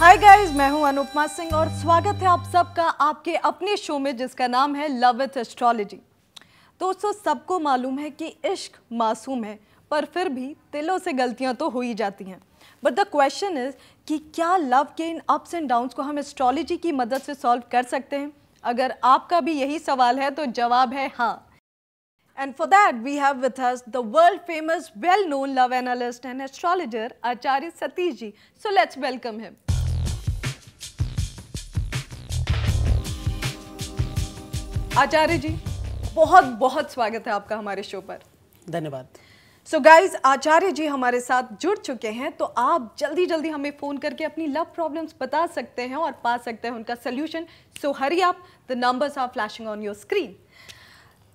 Hi guys मैं हूं अनुपमा सिंह और स्वागत है आप सबका आपके अपने शो में जिसका नाम है लव इथ एस्ट्रोलॉजी दोस्तों सबको मालूम है कि इश्क मासूम है पर फिर भी तिलों से गलतियां तो हो ही जाती हैं बट द क्वेश्चन इज़ कि क्या लव के इन अप्स एंड डाउन्स को हम एस्ट्रोलॉजी की मदद से सॉल्व कर सकते हैं अगर आपका भी यही सवाल है तो जवाब है हाँ and for that we have with us the world famous well known love analyst and astrologer Acharya Satish ji so let's welcome him Acharya ji बहुत बहुत स्वागत है आपका हमारे शो पर धन्यवाद सो गाइज आचार्य जी हमारे साथ जुड़ चुके हैं तो आप जल्दी जल्दी हमें फ़ोन करके अपनी लव प्रॉब्लम्स बता सकते हैं और पा सकते हैं उनका सोल्यूशन सो हरी आप the numbers are flashing on your screen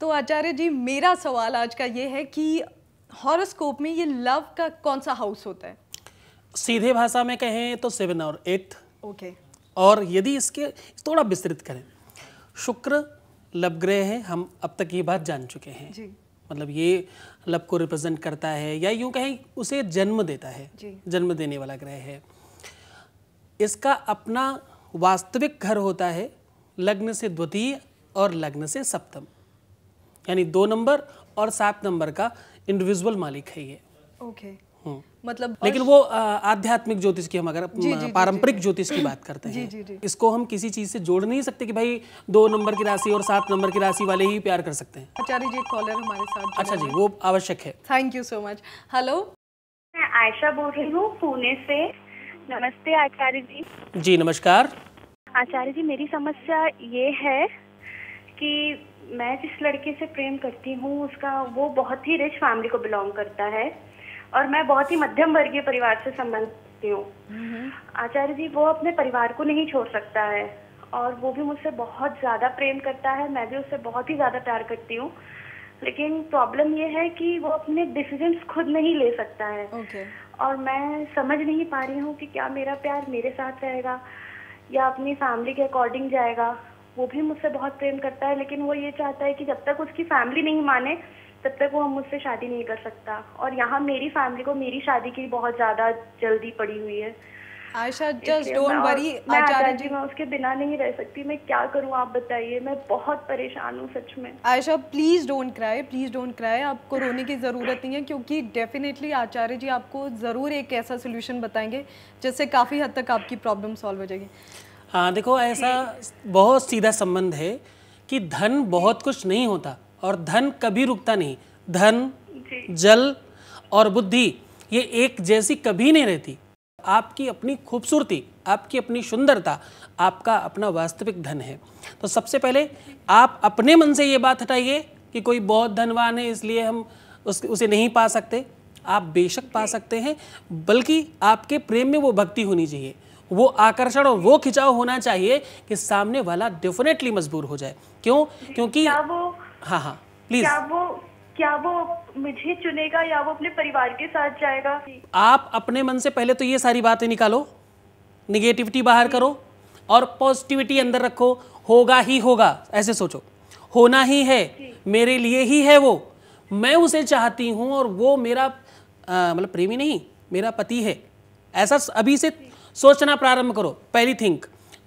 तो आचार्य जी मेरा सवाल आज का ये है कि हॉरोस्कोप में ये लव का कौन सा हाउस होता है सीधे भाषा में कहें तो सेवन और एट ओके okay. और यदि इसके थोड़ा विस्तृत करें शुक्र लब ग्रह है हम अब तक ये बात जान चुके हैं जी। मतलब ये लब को रिप्रेजेंट करता है या यूं कहें उसे जन्म देता है जन्म देने वाला ग्रह है इसका अपना वास्तविक घर होता है लग्न से द्वितीय और लग्न से सप्तम यानी दो नंबर और सात नंबर का इंडिविजुअल मालिक है ये ओके okay. हम्म। मतलब लेकिन वो आध्यात्मिक ज्योतिष की हम अगर पारंपरिक ज्योतिष की बात करते हैं जी, जी, इसको हम किसी चीज से जोड़ नहीं सकते कि भाई दो नंबर की राशि और सात नंबर की राशि वाले ही प्यार कर सकते हैं आचार्य जी कॉलर हमारे साथ अच्छा जी वो आवश्यक है thank you so much hello मैं आयशा बोल रही हूँ पुणे से नमस्ते आचार्य जी जी नमस्कार आचार्य जी मेरी समस्या ये है कि मैं जिस लड़के से प्रेम करती हूँ उसका वो बहुत ही रिच फैमिली को बिलोंग करता है और मैं बहुत ही मध्यम वर्गीय परिवार से संबंधित हूँ आचार्य जी वो अपने परिवार को नहीं छोड़ सकता है और वो भी मुझसे बहुत ज्यादा प्रेम करता है मैं भी उससे बहुत ही ज्यादा प्यार करती हूँ लेकिन प्रॉब्लम ये है कि वो अपने डिसीजंस खुद नहीं ले सकता है okay. और मैं समझ नहीं पा रही हूँ कि क्या मेरा प्यार मेरे साथ रहेगा या अपनी फैमिली के अकॉर्डिंग जाएगा वो भी मुझसे बहुत प्रेम करता है लेकिन वो ये चाहता है कि जब तक उसकी फैमिली नहीं माने तब तक वो हम मुझसे शादी नहीं कर सकता और यहाँ मेरी फैमिली को मेरी शादी की बहुत ज़्यादा जल्दी पड़ी हुई है आयशा जस्ट डोंट वरी मैं जी मैं उसके बिना नहीं रह सकती मैं क्या करूं आप बताइए मैं बहुत परेशान हूं सच में Ayesha please don't cry please don't cry आपको रोने की ज़रूरत नहीं है क्योंकि डेफिनेटली आचार्य जी आपको ज़रूर एक ऐसा सोल्यूशन बताएंगे जिससे काफ़ी हद तक आपकी प्रॉब्लम सॉल्व हो जाएगी हाँ देखो ऐसा बहुत सीधा संबंध है कि धन बहुत कुछ नहीं होता और धन कभी रुकता नहीं धन जल और बुद्धि ये एक जैसी कभी नहीं रहती आपकी अपनी खूबसूरती आपकी अपनी सुंदरता आपका अपना वास्तविक धन है तो सबसे पहले आप अपने मन से ये बात हटाइए कि कोई बहुत धनवान है इसलिए हम उस उसे नहीं पा सकते आप बेशक पा सकते हैं बल्कि आपके प्रेम में वो भक्ति होनी चाहिए वो आकर्षण और वो खिंचाव होना चाहिए कि सामने वाला डेफिनेटली मजबूर हो जाए क्यों क्योंकि क्या वो हाँ हाँ प्लीज क्या वो क्या वो मुझे चुनेगा या वो अपने परिवार के साथ जाएगा आप अपने मन से पहले तो ये सारी बातें निकालो निगेटिविटी बाहर करो और पॉजिटिविटी अंदर रखो होगा ही होगा ऐसे सोचो होना ही है मेरे लिए ही है वो मैं उसे चाहती हूँ और वो मेरा मतलब प्रेमी नहीं मेरा पति है ऐसा अभी से सोचना प्रारंभ करो पहली थिंक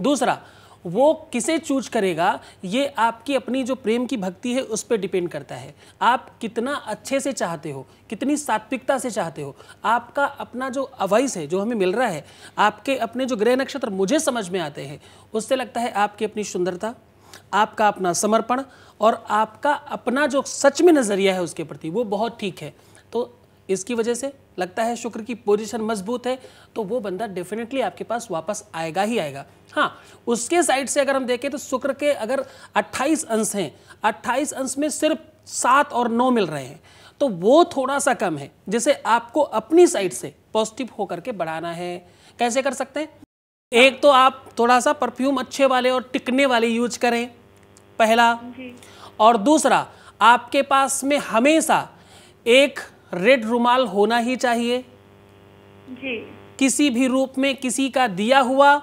दूसरा वो किसे चूज करेगा ये आपकी अपनी जो प्रेम की भक्ति है उस पर डिपेंड करता है आप कितना अच्छे से चाहते हो कितनी सात्विकता से चाहते हो आपका अपना जो अवाइस है जो हमें मिल रहा है आपके अपने जो ग्रह नक्षत्र मुझे समझ में आते हैं उससे लगता है आपकी अपनी सुंदरता आपका अपना समर्पण और आपका अपना जो सच में नज़रिया है उसके प्रति वो बहुत ठीक है तो इसकी वजह से लगता है शुक्र की पोजीशन मजबूत है तो वो बंदा डेफिनेटली आपके पास वापस आएगा ही आएगा हाँ उसके साइड से अगर हम देखें तो शुक्र के अगर 28 अंश हैं 28 अंश में सिर्फ सात और नौ मिल रहे हैं तो वो थोड़ा सा कम है जिसे आपको अपनी साइड से पॉजिटिव होकर के बढ़ाना है कैसे कर सकते हैं एक तो आप थोड़ा सा परफ्यूम अच्छे वाले और टिकने वाले यूज करें पहला और दूसरा आपके पास में हमेशा एक रेड रुमाल होना ही चाहिए जी किसी भी रूप में किसी का दिया हुआ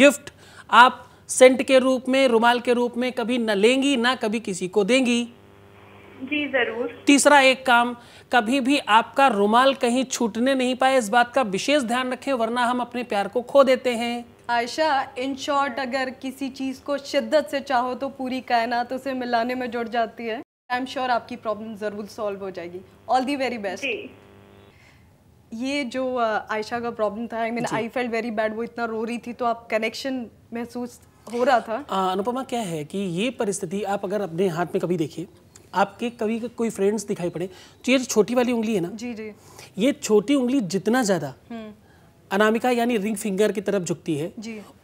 गिफ्ट आप सेंट के रूप में रुमाल के रूप में कभी न लेंगी ना कभी किसी को देंगी जी जरूर तीसरा एक काम कभी भी आपका रुमाल कहीं छूटने नहीं पाए इस बात का विशेष ध्यान रखें वरना हम अपने प्यार को खो देते हैं आयशा इन शॉर्ट अगर किसी चीज़ को शिद्दत से चाहो तो पूरी कायनात उसे मिलाने में जुड़ जाती है आई एम श्योर आपकी प्रॉब्लम ज़रूर सॉल्व हो जाएगी ऑल दी वेरी बेस्ट ये जो आयशा का प्रॉब्लम था I mean I felt very bad वो इतना रो रही थी तो आप कनेक्शन महसूस हो रहा था आ, अनुपमा क्या है कि ये परिस्थिति आप अगर अपने हाथ में कभी देखिए आपके कभी कोई फ्रेंड्स दिखाई पड़े तो ये छोटी वाली उंगली है ना जी जी ये छोटी उंगली जितना ज़्यादा हम्म। अनामिका यानी रिंग फिंगर की तरफ झुकती है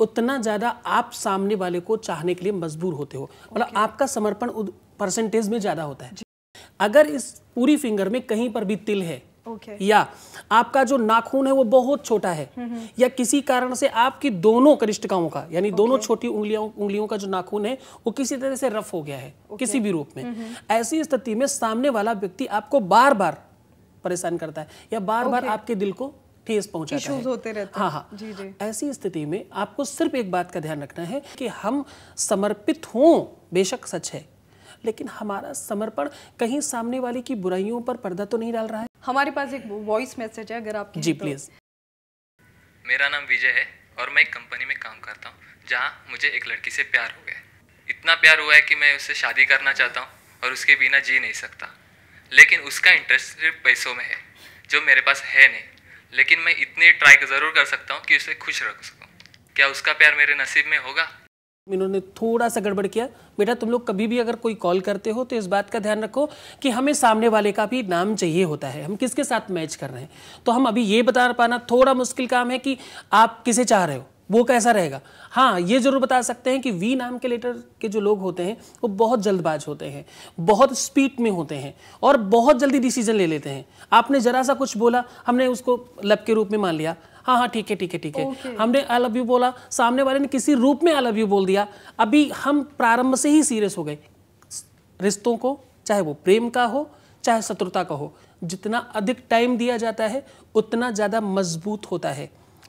उतना ज़्यादा आप सामने वाले को चाहने के लिए मजबूर होते हो मतलब आपका समर्पण परसेंटेज में ज़्यादा होता है अगर इस पूरी फिंगर में कहीं पर भी तिल है okay. या आपका जो नाखून है वो बहुत छोटा है हम्म, हम्म। या किसी कारण से आपकी दोनों कनिष्ठिकाओं का यानी okay. दोनों छोटी उंगलियों उंगलियों का जो नाखून है वो किसी तरह से रफ हो गया है okay. किसी भी रूप में हम्म, ऐसी स्थिति में सामने वाला व्यक्ति आपको बार बार परेशान करता है या बार बार आपके दिल को ठेस पहुंचाता है होते रहते हाँ हाँ जी जी ऐसी स्थिति में आपको सिर्फ एक बात का ध्यान रखना है कि हम समर्पित हों बेशक सच है लेकिन हमारा समर्पण कहीं सामने वाले की बुराइयों पर पर्दा तो नहीं डाल रहा है हमारे पास एक वॉइस मैसेज है अगर आप जी तो। प्लीज़ मेरा नाम विजय है और मैं एक कंपनी में काम करता हूँ जहाँ मुझे एक लड़की से प्यार हो गया इतना प्यार हुआ है कि मैं उससे शादी करना चाहता हूँ और उसके बिना जी नहीं सकता लेकिन उसका इंटरेस्ट सिर्फ पैसों में है जो मेरे पास है नहीं लेकिन मैं इतनी ट्राई ज़रूर कर सकता हूँ कि उसे खुश रख सकूँ क्या उसका प्यार मेरे नसीब में होगा इन्होंने थोड़ा सा गड़बड़ किया बेटा तुम लोग कभी भी अगर कोई कॉल करते हो तो इस बात का ध्यान रखो कि हमें सामने वाले का भी नाम चाहिए होता है हम किसके साथ मैच कर रहे हैं तो हम अभी ये बता पाना थोड़ा मुश्किल काम है कि आप किसे चाह रहे हो वो कैसा रहेगा हाँ ये जरूर बता सकते हैं कि वी नाम के लेटर के जो लोग होते हैं वो बहुत जल्दबाज होते हैं बहुत स्पीड में होते हैं और बहुत जल्दी डिसीजन ले लेते हैं आपने ज़रा सा कुछ बोला हमने उसको लप के रूप में मान लिया हाँ हाँ ठीक है ठीक है ठीक है हमने आई लव यू बोला सामने वाले ने किसी रूप में आई लव यू बोल दिया अभी हम प्रारंभ से ही सीरियस हो गए रिश्तों को चाहे वो प्रेम का हो चाहे शत्रुता का हो जितना अधिक टाइम दिया जाता है उतना ज़्यादा मजबूत होता है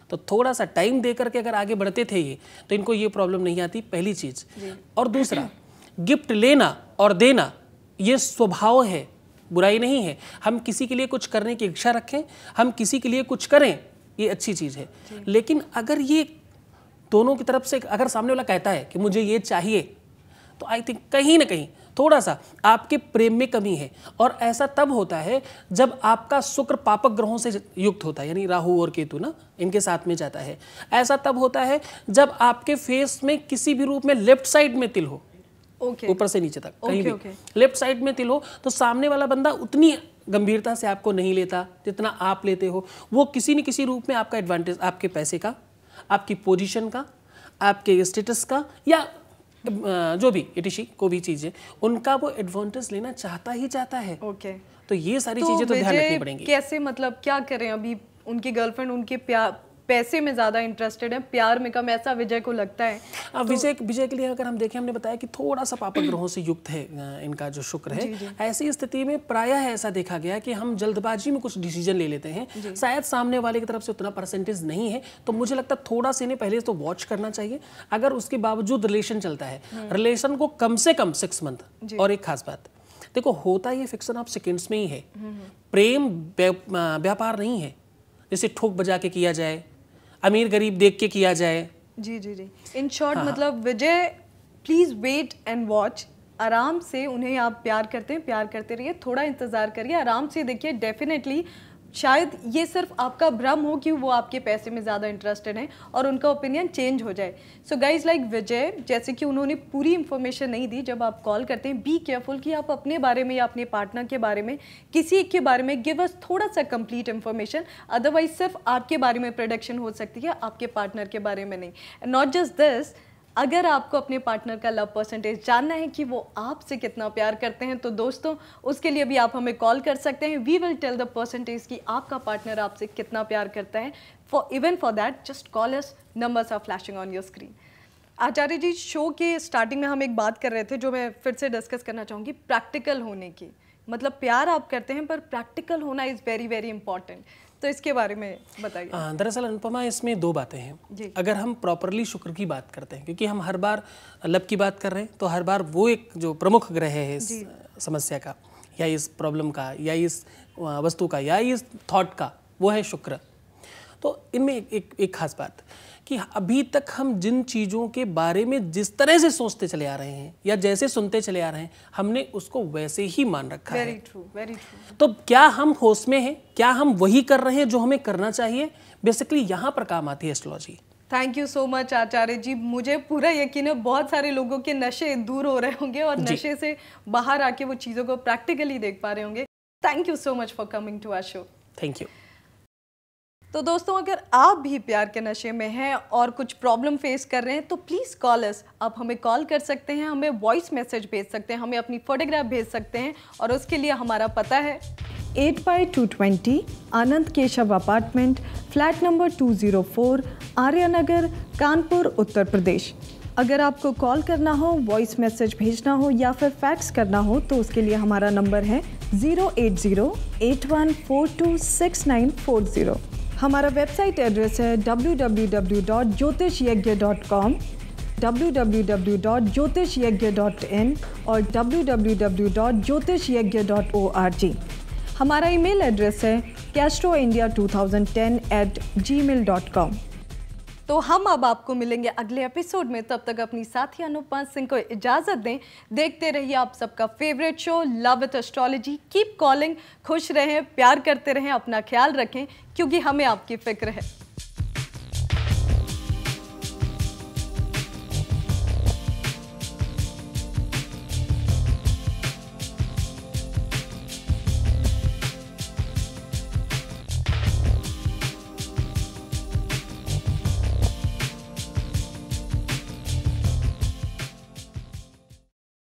तो थोड़ा सा टाइम दे करके अगर आगे बढ़ते थे ये तो इनको ये प्रॉब्लम नहीं आती पहली चीज़ और दूसरा गिफ्ट लेना और देना ये स्वभाव है बुराई नहीं है हम किसी के लिए कुछ करने की इच्छा रखें हम किसी के लिए कुछ करें ये अच्छी चीज़ है लेकिन अगर ये दोनों की तरफ से अगर सामने वाला कहता है कि मुझे ये चाहिए तो आई थिंक कहीं ना कहीं थोड़ा सा आपके प्रेम में कमी है और ऐसा तब होता है जब आपका शुक्र पापक ग्रहों से युक्त होता है यानी राहु और केतु ना इनके साथ में जाता है ऐसा तब होता है जब आपके फेस में किसी भी रूप में लेफ्ट साइड में तिल हो ऊपर okay. से नीचे तक okay, कहीं okay, भी लेफ्ट साइड में तिल हो तो सामने वाला बंदा उतनी गंभीरता से आपको नहीं लेता जितना आप लेते हो वो किसी न किसी रूप में आपका एडवांटेज आपके पैसे का आपकी पोजीशन का आपके स्टेटस का या जो भी इटिशी को भी चीज़ें उनका वो एडवांटेज लेना चाहता ही चाहता है ओके okay. तो ये सारी तो चीज़ें तो ध्यान रखनी पड़ेंगी कैसे मतलब क्या करें अभी उनकी गर्लफ्रेंड उनके प्यार पैसे में ज़्यादा इंटरेस्टेड है प्यार में कम ऐसा विजय को लगता है अब हाँ, तो... विजय विजय के लिए अगर हम देखें हमने बताया कि थोड़ा सा पापक ग्रहों से युक्त है इनका जो शुक्र है ऐसी स्थिति में प्रायः ऐसा देखा गया कि हम जल्दबाजी में कुछ डिसीजन ले लेते हैं शायद सामने वाले की तरफ से उतना परसेंटेज नहीं है तो मुझे लगता है थोड़ा सा इन्हें पहले तो वॉच करना चाहिए अगर उसके बावजूद रिलेशन चलता है रिलेशन हम्म। को कम से कम सिक्स मंथ और एक खास बात देखो होता ये फिक्शन आप सेकेंड्स में ही है हम्म, हम्म। प्रेम व्यापार नहीं है जैसे ठोक बजा के किया जाए अमीर गरीब देख के किया जाए जी जी जी इन शॉर्ट हाँ, मतलब Vijay please wait and watch आराम से उन्हें आप प्यार करते हैं प्यार करते रहिए थोड़ा इंतज़ार करिए आराम से देखिए डेफिनेटली शायद ये सिर्फ आपका भ्रम हो कि वो आपके पैसे में ज़्यादा इंटरेस्टेड हैं और उनका ओपिनियन चेंज हो जाए सो गाइज लाइक विजय जैसे कि उन्होंने पूरी इन्फॉर्मेशन नहीं दी जब आप कॉल करते हैं बी केयरफुल कि आप अपने बारे में या अपने पार्टनर के बारे में किसी एक के बारे में गिव अस थोड़ा सा कंप्लीट इन्फॉर्मेशन अदरवाइज सिर्फ आपके बारे में प्रोडक्शन हो सकती है आपके पार्टनर के बारे में नहीं नॉट जस्ट दिस अगर आपको अपने पार्टनर का लव परसेंटेज जानना है कि वो आपसे कितना प्यार करते हैं तो दोस्तों उसके लिए भी आप हमें कॉल कर सकते हैं we will tell the percentage कि आपका पार्टनर आपसे कितना प्यार करता है for even for that just call us numbers are flashing on your screen Acharya ji show के स्टार्टिंग में हम एक बात कर रहे थे जो मैं फिर से डिस्कस करना चाहूँगी प्रैक्टिकल होने की मतलब प्यार आप करते हैं पर प्रैक्टिकल होना इज़ वेरी वेरी इंपॉर्टेंट तो इसके बारे में बताइए हाँ, दरअसल अनुपमा इसमें दो बातें हैं अगर हम प्रॉपरली शुक्र की बात करते हैं क्योंकि हम हर बार लब की बात कर रहे हैं तो हर बार वो एक जो प्रमुख ग्रह है इस समस्या का या इस प्रॉब्लम का या इस वस्तु का या इस थॉट का वो है शुक्र तो इनमें एक, एक, एक खास बात कि अभी तक हम जिन चीज़ों के बारे में जिस तरह से सोचते चले आ रहे हैं या जैसे सुनते चले आ रहे हैं हमने उसको वैसे ही मान रखा very है ट्रू वेरी ट्रू तो क्या हम होश में हैं क्या हम वही कर रहे हैं जो हमें करना चाहिए बेसिकली यहाँ पर काम आती है astrology thank you so much Acharya ji मुझे पूरा यकीन है बहुत सारे लोगों के नशे दूर हो रहे होंगे और नशे से बाहर आके वो चीज़ों को प्रैक्टिकली देख पा रहे होंगे thank you so much for coming to our show thank you तो दोस्तों अगर आप भी प्यार के नशे में हैं और कुछ प्रॉब्लम फेस कर रहे हैं तो प्लीज़ कॉल अस आप हमें कॉल कर सकते हैं हमें वॉइस मैसेज भेज सकते हैं हमें अपनी फ़ोटोग्राफ भेज सकते हैं और उसके लिए हमारा पता है eight by two twenty Anand Keshav apartment flat number two zero four Aryanagar Kanpur Uttar Pradesh अगर आपको कॉल करना हो वॉइस मैसेज भेजना हो या फिर फैक्स करना हो तो उसके लिए हमारा नंबर है zero eight zero eight one four two six nine four zero हमारा वेबसाइट एड्रेस है W W W dot Jyotish Yagya dot com W W W dot Jyotish Yagya dot in और W W W dot Jyotish Yagya dot O R G हमारा email address है Castro India two thousand ten at gmail dot com तो हम अब आपको मिलेंगे अगले episode में तब तक अपनी साथी अनुपमा सिंह को इजाज़त दें देखते रहिए आप सबका favourite show love with astrology keep calling खुश रहें प्यार करते रहें अपना ख्याल रखें क्योंकि हमें आपकी फ़िक्र है